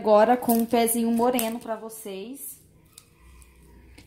agora com um pezinho moreno pra vocês.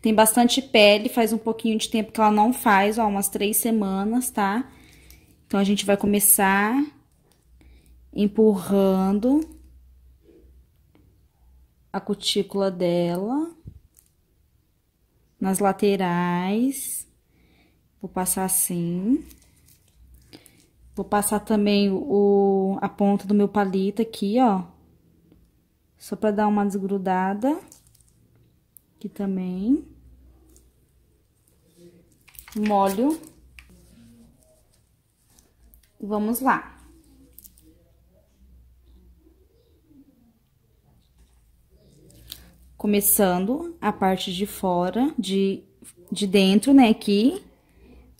Tem bastante pele, faz um pouquinho de tempo que ela não faz, ó, umas três semanas, tá? Então, a gente vai começar empurrando a cutícula dela nas laterais. Vou passar assim. Vou passar também o, a ponta do meu palito aqui, ó. Só pra dar uma desgrudada. Aqui também. Molho. Vamos lá. Começando a parte de fora, de, de dentro, né, aqui,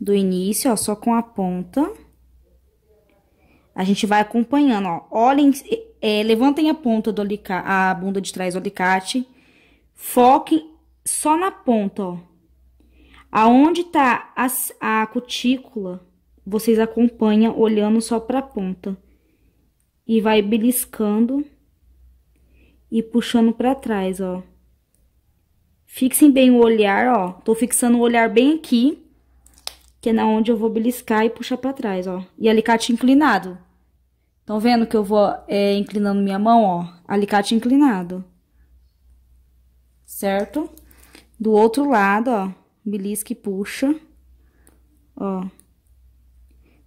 do início, ó, só com a ponta. A gente vai acompanhando, ó. Olhem é, levantem a ponta do alicate, a bunda de trás do alicate. Foquem só na ponta, ó. Aonde tá a, a cutícula, vocês acompanham olhando só pra ponta. E vai beliscando e puxando pra trás, ó. Fixem bem o olhar, ó. Tô fixando o olhar bem aqui, que é na onde eu vou beliscar e puxar pra trás, ó. E alicate inclinado. Estão vendo que eu vou é, inclinando minha mão, ó? Alicate inclinado. Certo? Do outro lado, ó. Belisca e puxa. Ó.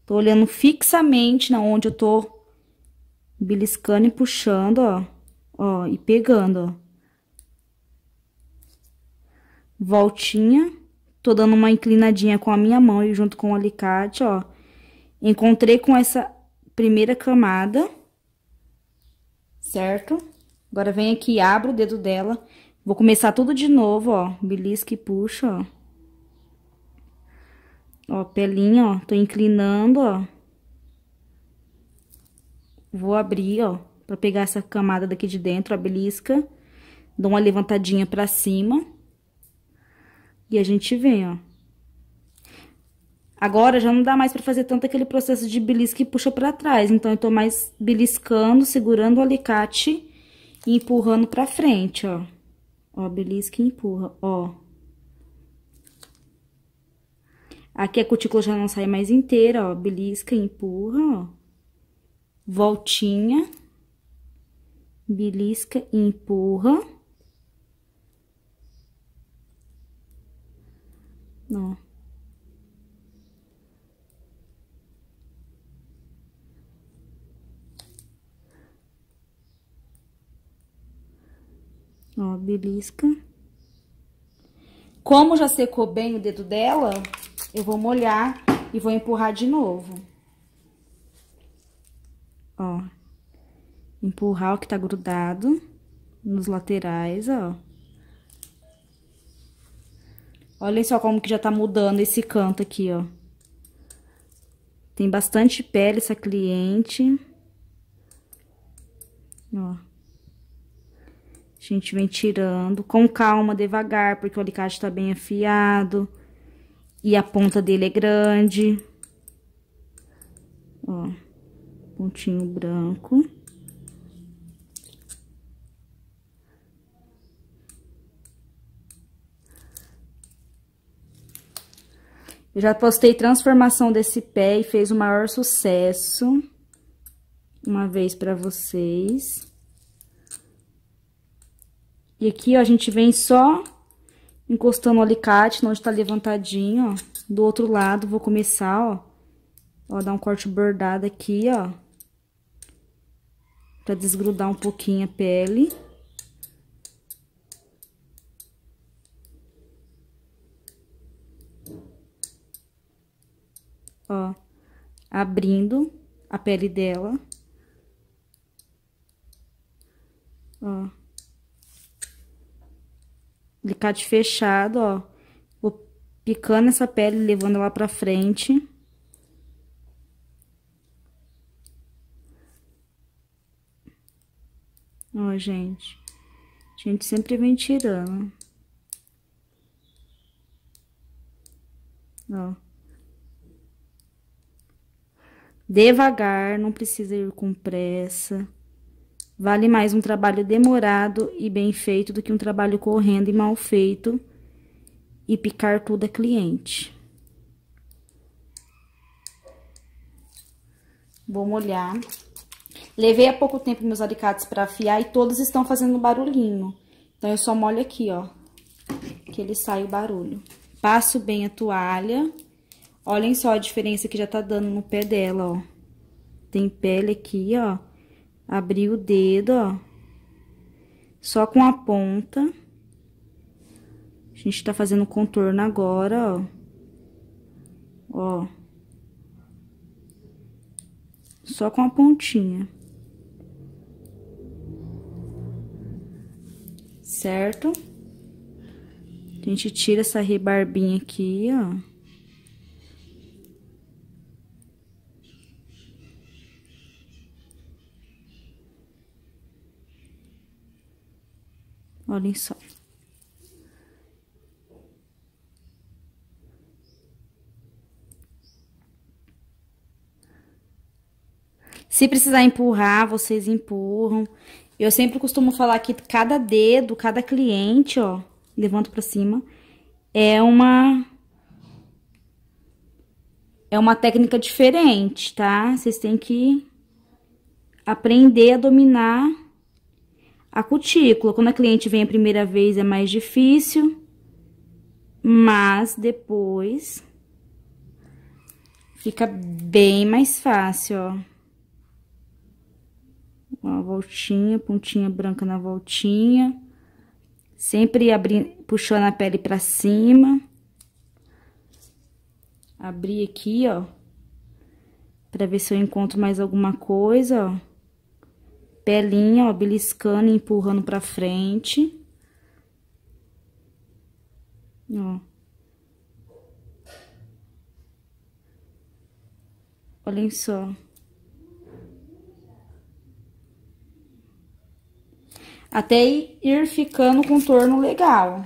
Tô olhando fixamente na onde eu tô beliscando e puxando, ó. Ó, e pegando, ó. Voltinha. Tô dando uma inclinadinha com a minha mão e junto com o alicate, ó. Encontrei com essa primeira camada, certo? Agora, vem aqui, abro o dedo dela. Vou começar tudo de novo, ó. Belisca e puxa, ó. Ó, pelinha, ó. Tô inclinando, ó. Vou abrir, ó. Pra pegar essa camada daqui de dentro, a belisca. Dou uma levantadinha pra cima. E a gente vem, ó. Agora já não dá mais para fazer tanto aquele processo de belisca que puxa para trás. Então, eu tô mais beliscando, segurando o alicate e empurrando para frente, ó. Ó, belisca e empurra, ó. Aqui a cutícula já não sai mais inteira, ó. Belisca, empurra, ó. Voltinha. Belisca e empurra. Ó. Ó, belisca. Como já secou bem o dedo dela, eu vou molhar e vou empurrar de novo. Ó. Empurrar o que tá grudado nos laterais, ó. Olha só como que já tá mudando esse canto aqui, ó. Tem bastante pele essa cliente. Ó. A gente vem tirando com calma, devagar, porque o alicate tá bem afiado. E a ponta dele é grande. Ó, pontinho branco. Eu já postei transformação desse pé e fez o maior sucesso. Uma vez pra vocês. E aqui, ó, a gente vem só encostando o alicate, onde tá levantadinho, ó. Do outro lado, vou começar, ó. Ó, dar um corte bordado aqui, ó. Pra desgrudar um pouquinho a pele. Ó, abrindo a pele dela. Ó alicate fechado, ó. Vou picando essa pele, levando ela pra frente. Ó, gente. A gente sempre vem tirando. Ó. Devagar, não precisa ir com pressa. Vale mais um trabalho demorado e bem feito do que um trabalho correndo e mal feito e picar tudo a cliente. Vou molhar. Levei há pouco tempo meus alicates para afiar e todos estão fazendo barulhinho. Então, eu só molho aqui, ó, que ele sai o barulho. Passo bem a toalha. Olhem só a diferença que já tá dando no pé dela, ó. Tem pele aqui, ó abrir o dedo, ó, só com a ponta. A gente tá fazendo contorno agora, ó. Ó. Só com a pontinha. Certo? A gente tira essa rebarbinha aqui, ó. Olhem só. Se precisar empurrar, vocês empurram. Eu sempre costumo falar que cada dedo, cada cliente, ó, levanto pra cima, é uma... É uma técnica diferente, tá? Vocês têm que aprender a dominar a cutícula. Quando a cliente vem a primeira vez é mais difícil, mas depois fica bem mais fácil, ó. Uma voltinha, pontinha branca na voltinha. Sempre abrindo, puxando a pele pra cima. Abrir aqui, ó. Pra ver se eu encontro mais alguma coisa, ó pelinha, ó, beliscando e empurrando pra frente. Ó. Olhem só. Até ir ficando o contorno legal.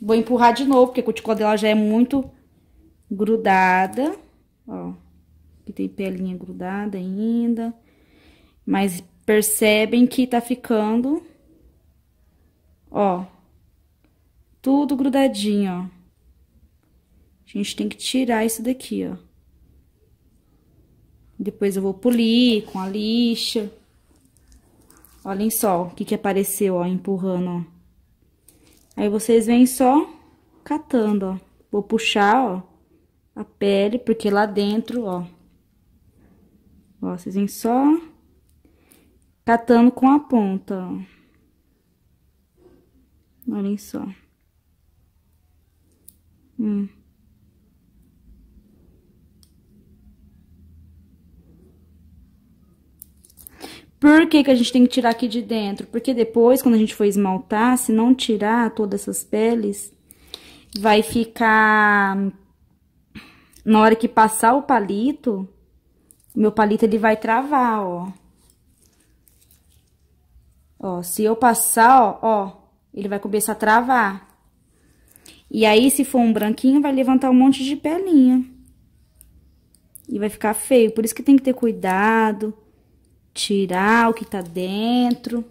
Vou empurrar de novo, porque a cutícula dela já é muito grudada. Ó, que tem pelinha grudada ainda. Mas percebem que tá ficando, ó, tudo grudadinho, ó. A gente tem que tirar isso daqui, ó. Depois eu vou polir com a lixa. Olhem só o que que apareceu, ó, empurrando, ó. Aí vocês vêm só catando, ó. Vou puxar, ó, a pele, porque lá dentro, ó. Ó, vocês vêm só catando com a ponta, ó. Olhem só. Hum. Por que, que a gente tem que tirar aqui de dentro? Porque depois, quando a gente for esmaltar, se não tirar todas essas peles, vai ficar... Na hora que passar o palito, meu palito ele vai travar, ó. Ó, se eu passar, ó, ó, ele vai começar a travar. E aí, se for um branquinho, vai levantar um monte de pelinha. E vai ficar feio. Por isso que tem que ter cuidado. Tirar o que tá dentro.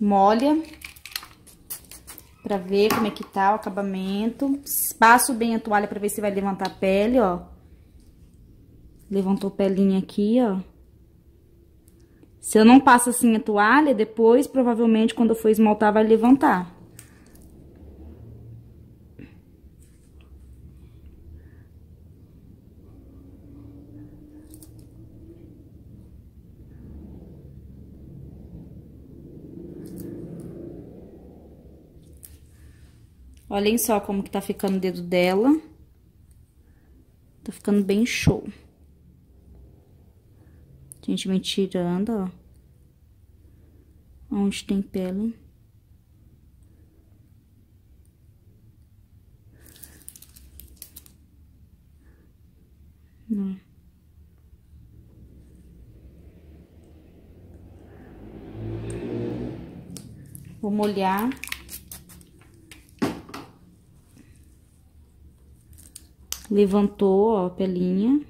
molha pra ver como é que tá o acabamento. Passo bem a toalha pra ver se vai levantar a pele, ó. Levantou pelinha aqui, ó. Se eu não passo assim a toalha, depois, provavelmente, quando eu for esmaltar, vai levantar. Olhem só como que tá ficando o dedo dela. Tá ficando bem show. A gente, vem tirando, ó. Onde tem pele. Não. Vou molhar. levantou ó, a pelinha.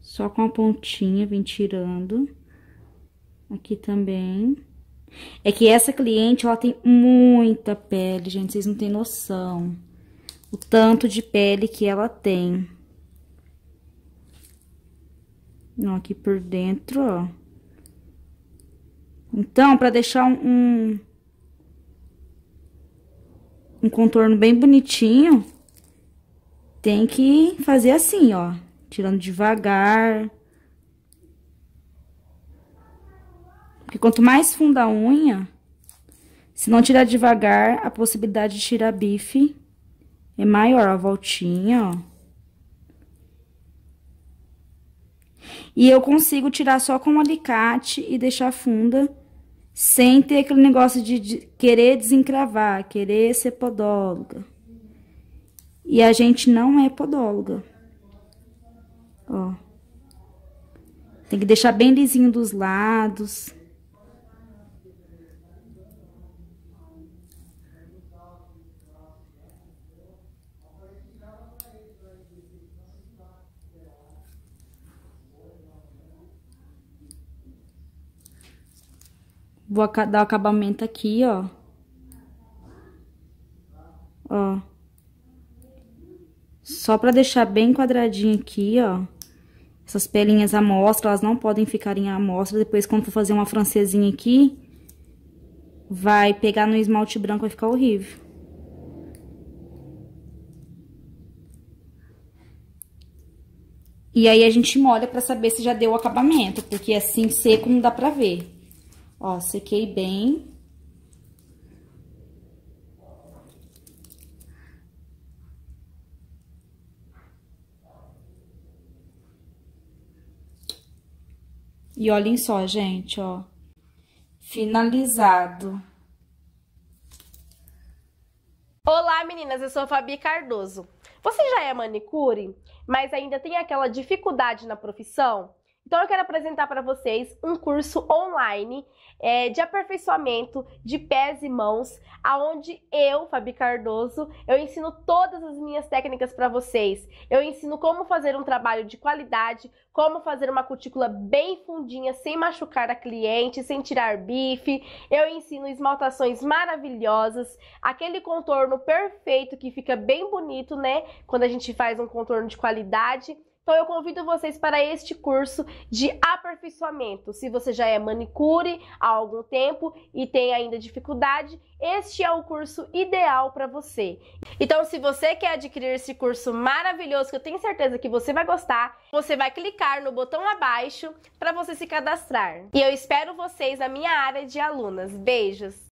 Só com a pontinha vem tirando. Aqui também. É que essa cliente, ela tem muita pele, gente, vocês não têm noção. O tanto de pele que ela tem. Não, aqui por dentro, ó. Então, pra deixar um um contorno bem bonitinho, tem que fazer assim, ó. Tirando devagar. Porque quanto mais funda a unha, se não tirar devagar, a possibilidade de tirar bife é maior. Ó, a voltinha, ó. E eu consigo tirar só com um alicate e deixar funda sem ter aquele negócio de, querer desencravar, querer ser podóloga. E a gente não é podóloga. Ó. Tem que deixar bem lisinho dos lados. Vou dar o acabamento aqui, ó. Ó. Só pra deixar bem quadradinho aqui, ó. Essas pelinhas amostra, mostra, elas não podem ficarem em mostra. Depois, quando for fazer uma francesinha aqui, vai pegar no esmalte branco, vai ficar horrível. E aí, a gente molha pra saber se já deu o acabamento, porque assim, seco, não dá pra ver. Ó, sequei bem. E olhem só, gente, ó. Finalizado. Olá, meninas, eu sou a Fabi Cardoso. Você já é manicure, mas ainda tem aquela dificuldade na profissão? Então, eu quero apresentar para vocês um curso online é, de aperfeiçoamento de pés e mãos, aonde eu, Fabi Cardoso, eu ensino todas as minhas técnicas para vocês. Eu ensino como fazer um trabalho de qualidade, como fazer uma cutícula bem fundinha, sem machucar a cliente, sem tirar bife. Eu ensino esmaltações maravilhosas, aquele contorno perfeito que fica bem bonito, né? Quando a gente faz um contorno de qualidade. Então eu convido vocês para este curso de aperfeiçoamento. Se você já é manicure há algum tempo e tem ainda dificuldade, este é o curso ideal para você. Então se você quer adquirir esse curso maravilhoso que eu tenho certeza que você vai gostar, você vai clicar no botão abaixo para você se cadastrar. E eu espero vocês na minha área de alunas. Beijos.